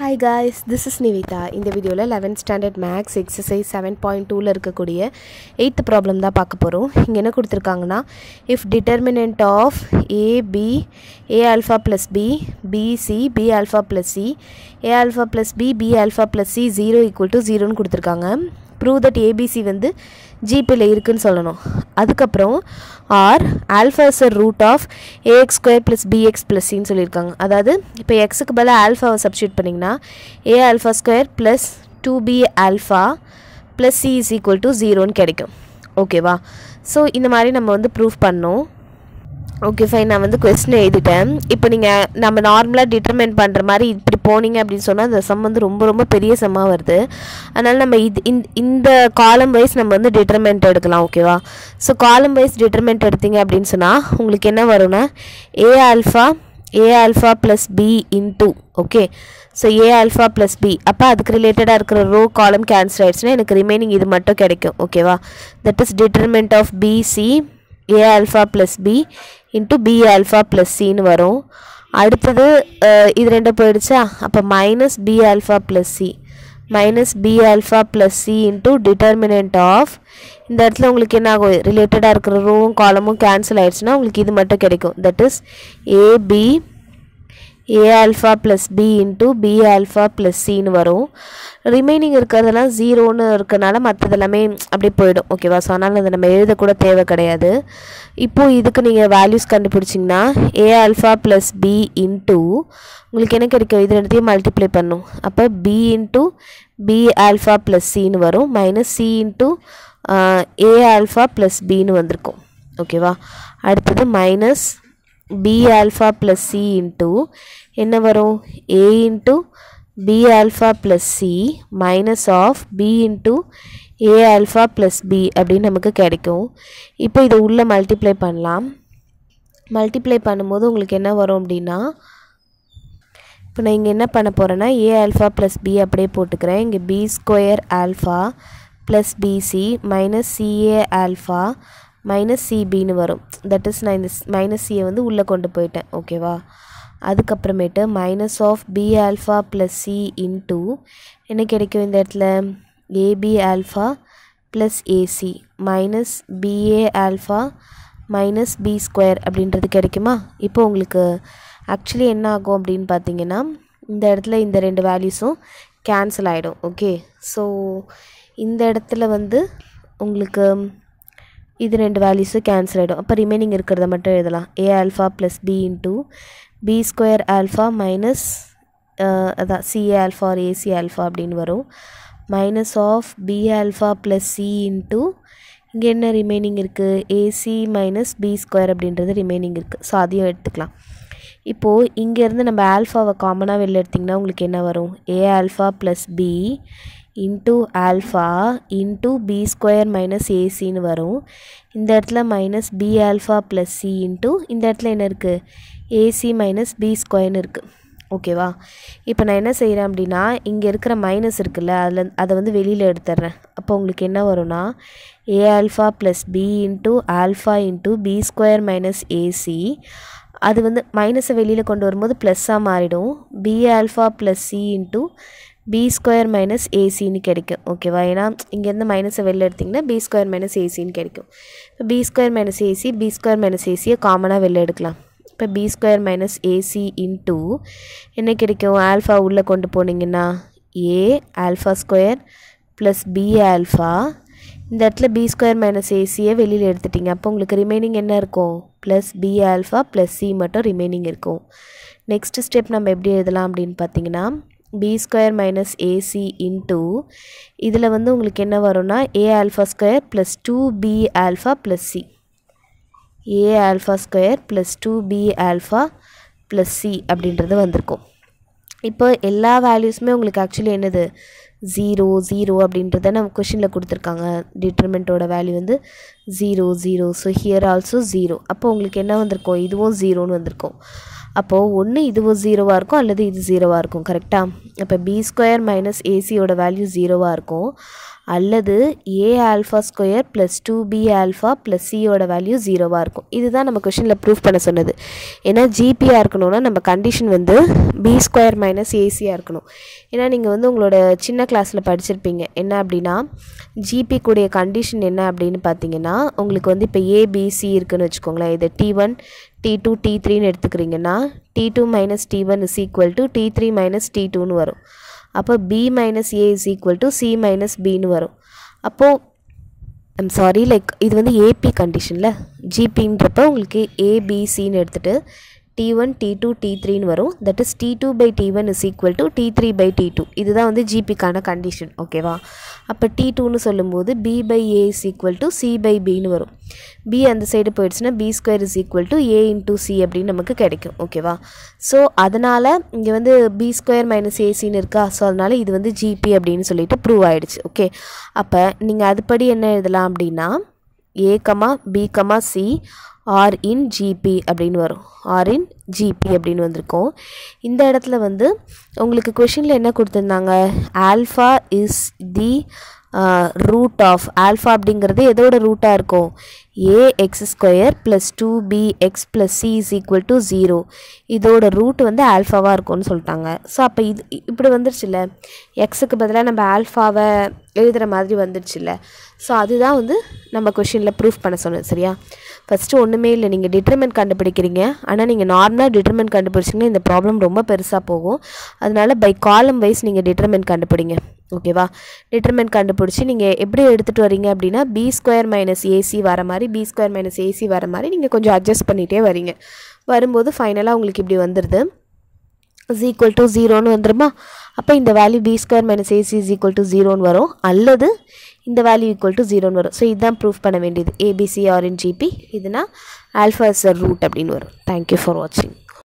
hi guys this is Nivitha இந்த வீடியோவில் eleventh standard maths exercise seven point டூவில் இருக்கக்கூடிய எயித்து ப்ராப்ளம் தான் பார்க்க போகிறோம் இங்கே என்ன கொடுத்துருக்காங்கன்னா if determinant of A B A alpha plus B BC B alpha plus C A alpha plus B B alpha plus C zero equal to ஜீரோன்னு கொடுத்துருக்காங்க ப்ரூவ் தட் ஏபிசி வந்து ஜிபியில் இருக்குதுன்னு சொல்லணும் அதுக்கப்புறம் are a root of AX square plus BX plus சின்னு சொல்லியிருக்காங்க அதாவது இப்போ எக்ஸுக்கு பதிலாக ஆல்ஃபாவை சப்ஸ்டியூட் பண்ணிங்கன்னா A alpha square plus two B alpha plus C is equal to ஜீரோன்னு கிடைக்கும் ஓகேவா ஸோ இந்த மாதிரி நம்ம வந்து ப்ரூஃப் பண்ணோம் ஓகே ஃபைன் நான் வந்து கொஸ்டின் எழுதிட்டேன் இப்போ நீங்கள் நம்ம நார்மலாக டிட்டர்மெண்ட் பண்ணுற மாதிரி இப்படி போனீங்க அப்படின்னு சொன்னால் அந்த சம் வந்து ரொம்ப ரொம்ப பெரிய சம்மாக வருது அதனால் நம்ம இது இந்த காலம் வைஸ் நம்ம வந்து டிட்டர்மெண்ட் எடுக்கலாம் ஓகேவா ஸோ காலம் வைஸ் டிட்டர்மெண்ட் எடுத்தீங்க அப்படின்னு சொன்னால் உங்களுக்கு என்ன வரும்னா A alpha A alpha plus B into okay so A alpha plus B அப்போ அதுக்கு ரிலேட்டடாக இருக்கிற ரோ காலம் கேன்சல் ஆகிடுச்சுன்னா எனக்கு ரிமைனிங் இது மட்டும் கிடைக்கும் ஓகேவா that is determinant of BC A alpha plus B into B alpha plus சின்னு வரும் அடுத்தது இது ரெண்டு போயிடுச்சா அப்போ minus B alpha plus C minus B alpha plus C into determinant of இந்த இடத்துல உங்களுக்கு என்ன ஆகும் ரிலேட்டடாக இருக்கிற ரூவும் காலமும் கேன்சல் ஆகிடுச்சுன்னா உங்களுக்கு இது மட்டும் கிடைக்கும் that is AB A alpha plus B B alpha alpha plus சின்னு வரும் ரிமைனிங் இருக்கிறதெல்லாம் ஜீரோன்னு இருக்கனால மற்றது எல்லாமே அப்படி போயிடும் ஓகேவா ஸோ அதனால் அதை நம்ம எழுதக்குட தேவை கிடையாது இப்போ இதுக்கு நீங்கள் வேல்யூஸ் கண்டுபிடிச்சிங்கன்னா A alpha plus B into உங்களுக்கு என்ன கிடைக்கும் இது நடத்தியும் multiply பண்ணும் அப்போ B B B alpha plus சின்னு வரும் minus C A A alpha plus பின்னு வந்திருக்கும் ஓகேவா அடுத்தது minus B alpha plus C into என்ன வரும் A into B alpha plus C minus of B into A alpha plus B அப்படின்னு நமக்கு கிடைக்கும் இப்போ இதை உள்ளே multiply பண்ணலாம் மல்டிப்ளை பண்ணும்போது உங்களுக்கு என்ன வரும் அப்படின்னா இப்போ நான் இங்கே என்ன பண்ண போகிறேன்னா ஏ ஆல்ஃபா ப்ளஸ் பி அப்படியே போட்டுக்கிறேன் இங்கே B square alpha plus BC minus CA alpha minus சிபின்னு வரும் தட் இஸ் நான் இந்த மைனஸ் சியை வந்து உள்ளே கொண்டு போயிட்டேன் ஓகேவா அதுக்கப்புறமேட்டு minus of B alpha plus C into என்ன கிடைக்கும் இந்த இடத்துல AB alpha plus AC minus BA alpha minus B square அப்படின்றது கிடைக்குமா இப்போ உங்களுக்கு ஆக்சுவலி என்ன ஆகும் அப்படின்னு பார்த்தீங்கன்னா இந்த இடத்துல இந்த ரெண்டு வேல்யூஸும் கேன்சல் ஆகிடும் ஓகே ஸோ இந்த இடத்துல வந்து உங்களுக்கு இது ரெண்டு வேல்யூஸும் கேன்சல் ஆகிடும் அப்போ ரிமைனிங் இருக்கிறத மட்டும் எழுதலாம் A alpha plus B into B square alpha minus அதான் CA alpha or AC alpha அப்படின்னு வரும் minus of B alpha plus C into இங்கே என்ன ரிமைனிங் இருக்குது ஏசி மைனஸ் பி ஸ்கொயர் அப்படின்றது ரிமைனிங் இருக்குது ஸோ அதையும் எடுத்துக்கலாம் இப்போது இங்கேருந்து நம்ம ஆல்ஃபாவை காமனாக வெளில எடுத்திங்கன்னா உங்களுக்கு என்ன வரும் A alpha plus B into alpha into B square minus ஏசின்னு வரும் இந்த இடத்துல minus B alpha plus C into இந்த இடத்துல என்ன இருக்குது ஏசி மைனஸ் பி ஸ்கொயர்னு இருக்குது ஓகேவா இப்போ நான் என்ன செய்கிறேன் அப்படின்னா இங்கே இருக்கிற மைனஸ் இருக்குல்ல அதில் அதை வந்து வெளியில் எடுத்துட்றேன் அப்போ உங்களுக்கு என்ன வரும்னா A alpha plus B into alpha into B square minus AC அது வந்து மைனஸை வெளியில் கொண்டு வரும்போது ப்ளஸ்ஸாக மாறிடும் B alpha plus C into B square minus ஏசின்னு கிடைக்கும் ஓகேவா ஏன்னா இங்கேருந்து மைனஸை வெளில எடுத்திங்கன்னா பி ஸ்கொயர் மைனஸ் ஏசின்னு கிடைக்கும் இப்போ B square minus AC B square minus ஏசியை காமனாக வெளில எடுக்கலாம் இப்போ B square minus AC into என்ன கிடைக்கும் ஆல்ஃபா உள்ளே கொண்டு போனீங்கன்னா A alpha square plus B alpha இந்த இடத்துல பி ஸ்கொயர் மைனஸ் ஏசியை வெளியில் எடுத்துட்டிங்க அப்போ உங்களுக்கு ரிமைனிங் என்ன இருக்கும் plus B alpha plus C மட்டும் ரிமைனிங் இருக்கும் நெக்ஸ்ட் ஸ்டெப் நம்ம எப்படி எழுதலாம் அப்படின்னு பார்த்தீங்கன்னா B square minus AC into இதில் வந்து உங்களுக்கு என்ன வரும்னா A alpha square plus two B alpha plus C A alpha square plus two B alpha plus C அப்படின்றது வந்திருக்கும் இப்போ எல்லா வேல்யூஸுமே உங்களுக்கு ஆக்சுவலி என்னது ஜீரோ ஜீரோ அப்படின்றத நம்ம கொஷினில் கொடுத்துருக்காங்க டிட்டர்மெண்ட்டோட வேல்யூ வந்து zero zero so here also zero அப்போ உங்களுக்கு என்ன வந்திருக்கும் இதுவும் ஜீரோன்னு வந்திருக்கும் அப்போது ஒன்று இதுவும் ஜீரோவாக இருக்கும் அல்லது இது ஜீரோவாக இருக்கும் கரெக்டாக அப்போ பி ஸ்கொயர் மைனஸ் ஏசியோட வேல்யூ ஜீரோவாக இருக்கும் அல்லது A alpha square plus two B alpha plus சியோட வேல்யூ ஜீரோவாக இருக்கும் இதுதான் நம்ம கொஷனில் ப்ரூஃப் பண்ண சொன்னது ஏன்னா ஜிபியாக இருக்கணும்னா நம்ம கண்டிஷன் வந்து பி ஸ்கொயர் மைனஸ் ஏசியாக இருக்கணும் ஏன்னா நீங்கள் வந்து உங்களோட சின்ன கிளாஸில் படிச்சிருப்பீங்க என்ன அப்படின்னா ஜிபி கூடிய கண்டிஷன் என்ன அப்படின்னு பார்த்தீங்கன்னா உங்களுக்கு வந்து இப்போ ஏபிசி இருக்குன்னு வச்சுக்கோங்களேன் இது T one T two T த்ரீன்னு எடுத்துக்கிறீங்கன்னா T two minus T one is equal to T three minus T டூன்னு வரும் அப்போ B minus A is equal to C minus பின்னு வரும் அப்போது ஐம் சாரி லைக் இது வந்து ஏபி கண்டிஷனில் ஜிபின்றப்போ உங்களுக்கு ஏபிசின்னு எடுத்துகிட்டு T1, T2, T3ன்னு வரும் that is T2 by T1 is equal to T3 by T2 இதுதான் வந்து ஜிபிக்கான கண்டிஷன் ஓகேவா அப்போ சொல்லும் சொல்லும்போது B by A equal to C C B பின்னு வரும் பி அந்த சைடு போயிடுச்சுன்னா B square is equal to A into C அப்படின்னு நமக்கு கிடைக்கும் ஓகேவா ஸோ அதனால் இங்கே வந்து பி ஸ்கொயர் மைனஸ் ஏசின்னு இருக்கா ஸோ அதனால இது வந்து ஜிபி அப்படின்னு சொல்லிட்டு ப்ரூவ் ஆகிடுச்சு ஓகே அப்போ நீங்கள் அதுபடி என்ன எழுதலாம் அப்படின்னா A comma B comma C are in GP அப்படின்னு வரும் ஆர் இன் ஜிபி அப்படின்னு வந்திருக்கோம் இந்த இடத்துல வந்து உங்களுக்கு கொஷினில் என்ன கொடுத்துருந்தாங்க alpha is the root uh, of alpha அப்படிங்கிறது எதோட ரூட்டாக இருக்கும் A X square plus two B X plus C is equal to zero இதோட ரூட் வந்து ஆல்ஃபாவாக இருக்கும்னு சொல்லிட்டாங்க ஸோ அப்போ இது இப்படி வந்துருச்சுல்ல எக்ஸுக்கு பதிலாக நம்ம ஆல்ஃபாவை எழுதுகிற மாதிரி வந்துடுச்சுல்ல ஸோ அதுதான் வந்து நம்ம கொஷினில் ப்ரூஃப் பண்ண சொன்னேன் சரியா ஃபஸ்ட்டு ஒன்றுமே இல்லை நீங்கள் டிட்டர்மெண்ட் கண்டுபிடிக்கிறீங்க ஆனால் நீங்கள் நார்மலாக டிட்டர்மெண்ட் கண்டுபிடிச்சிங்கன்னா இந்த ப்ராப்ளம் ரொம்ப பெருசாக போகும் அதனால் பை காலம் வைஸ் நீங்கள் டிட்டர்மெண்ட் கண்டுபிடிங்க ஓகேவா டிட்டர்மெண்ட் கண்டுபிடிச்சி நீங்கள் எப்படி எடுத்துகிட்டு வரீங்க அப்படின்னா பி ஸ்கொயர் மைனஸ் ஏசி வர மாதிரி பி ஸ்கொயர் மைனஸ் ஏசி வர மாதிரி நீங்கள் கொஞ்சம் அட்ஜஸ்ட் பண்ணிகிட்டே வரீங்க வரும்போது ஃபைனலாக உங்களுக்கு இப்படி வந்துடுது இஸ் ஈக்குவல் டு ஜீரோன்னு வந்துடுமா அப்போ இந்த value B square minus AC is equal to ஜீரோன்னு வரும் அல்லது இந்த வேல்யூ ஈக்குவல் டு ஜீரோன்னு வரும் ஸோ இதுதான் ப்ரூஃப் பண்ண வேண்டியது ஏபிசி ஆர் இன் ஜிபி இதுனா ஆல்ஃபா இஸ் அ ரூட் அப்படின்னு வரும் தேங்க்யூ ஃபார் வாட்சிங்